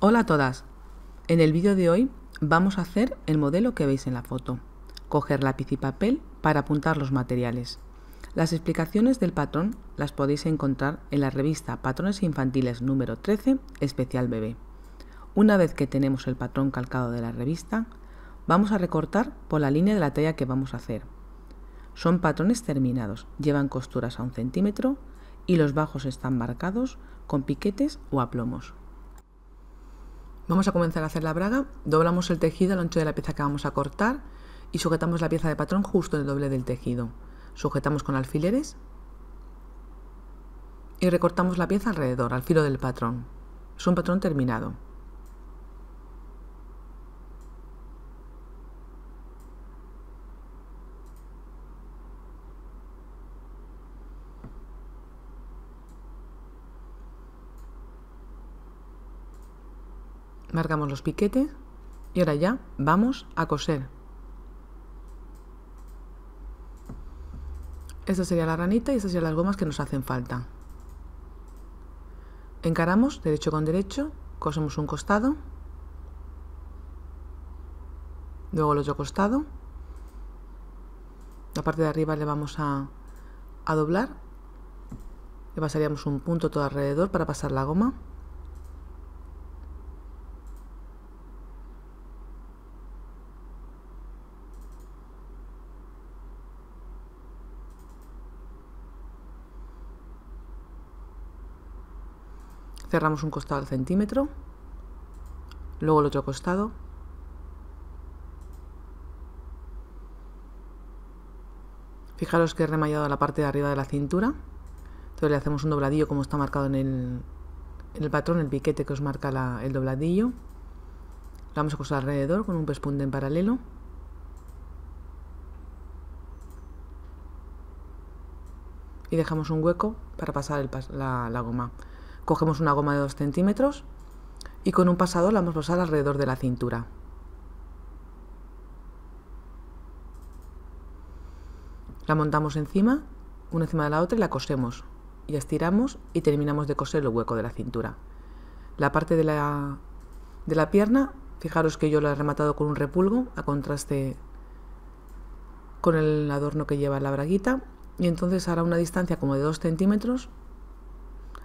Hola a todas. En el vídeo de hoy vamos a hacer el modelo que veis en la foto. Coger lápiz y papel para apuntar los materiales. Las explicaciones del patrón las podéis encontrar en la revista Patrones Infantiles número 13, especial bebé. Una vez que tenemos el patrón calcado de la revista, vamos a recortar por la línea de la talla que vamos a hacer. Son patrones terminados, llevan costuras a un centímetro y los bajos están marcados con piquetes o aplomos. Vamos a comenzar a hacer la braga, doblamos el tejido al ancho de la pieza que vamos a cortar y sujetamos la pieza de patrón justo en el doble del tejido. Sujetamos con alfileres y recortamos la pieza alrededor, al filo del patrón. Es un patrón terminado. marcamos los piquetes y ahora ya vamos a coser. Esta sería la ranita y estas serían las gomas que nos hacen falta. Encaramos derecho con derecho, cosemos un costado, luego el otro costado, la parte de arriba le vamos a, a doblar, le pasaríamos un punto todo alrededor para pasar la goma. cerramos un costado al centímetro, luego el otro costado, fijaros que he remallado la parte de arriba de la cintura, entonces le hacemos un dobladillo como está marcado en el, patrón, el piquete que os marca el dobladillo, lo vamos a coser alrededor con un pespunte en paralelo, y dejamos un hueco para pasar la goma. Cogemos una goma de 2 centímetros y con un pasador la vamos a pasar alrededor de la cintura. La montamos encima, una encima de la otra y la cosemos. Y estiramos y terminamos de coser el hueco de la cintura. La parte de la, de la pierna, fijaros que yo la he rematado con un repulgo a contraste con el adorno que lleva la braguita. Y entonces hará una distancia como de 2 centímetros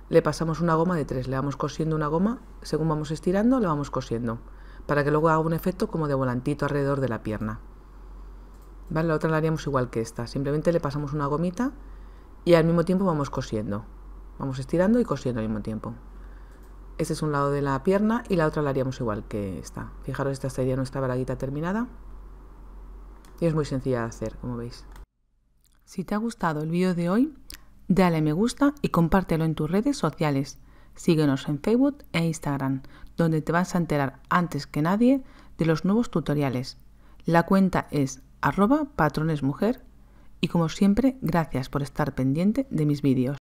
le pasamos una goma de tres, le vamos cosiendo una goma, según vamos estirando, la vamos cosiendo, para que luego haga un efecto como de volantito alrededor de la pierna. ¿Vale? La otra la haríamos igual que esta, simplemente le pasamos una gomita y al mismo tiempo vamos cosiendo, vamos estirando y cosiendo al mismo tiempo. Este es un lado de la pierna y la otra la haríamos igual que esta. Fijaros, esta sería nuestra guita terminada y es muy sencilla de hacer, como veis. Si te ha gustado el vídeo de hoy, Dale me gusta y compártelo en tus redes sociales. Síguenos en Facebook e Instagram, donde te vas a enterar antes que nadie de los nuevos tutoriales. La cuenta es arroba patronesmujer y como siempre, gracias por estar pendiente de mis vídeos.